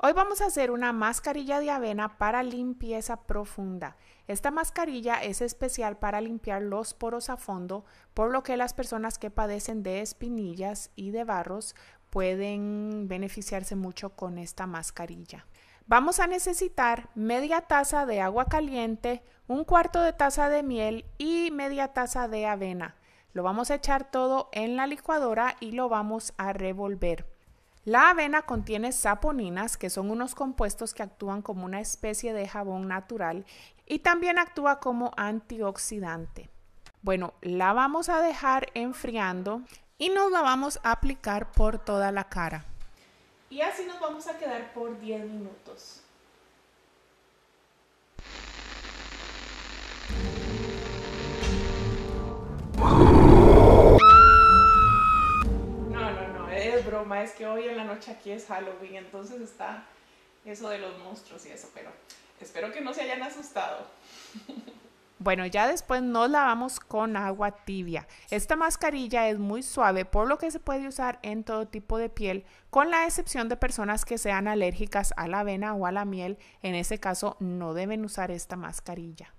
Hoy vamos a hacer una mascarilla de avena para limpieza profunda. Esta mascarilla es especial para limpiar los poros a fondo, por lo que las personas que padecen de espinillas y de barros pueden beneficiarse mucho con esta mascarilla. Vamos a necesitar media taza de agua caliente, un cuarto de taza de miel y media taza de avena. Lo vamos a echar todo en la licuadora y lo vamos a revolver. La avena contiene saponinas, que son unos compuestos que actúan como una especie de jabón natural y también actúa como antioxidante. Bueno, la vamos a dejar enfriando y nos la vamos a aplicar por toda la cara. Y así nos vamos a quedar por 10 minutos. es broma, es que hoy en la noche aquí es Halloween, entonces está eso de los monstruos y eso, pero espero que no se hayan asustado. Bueno, ya después nos lavamos con agua tibia. Esta mascarilla es muy suave, por lo que se puede usar en todo tipo de piel, con la excepción de personas que sean alérgicas a la avena o a la miel. En ese caso, no deben usar esta mascarilla.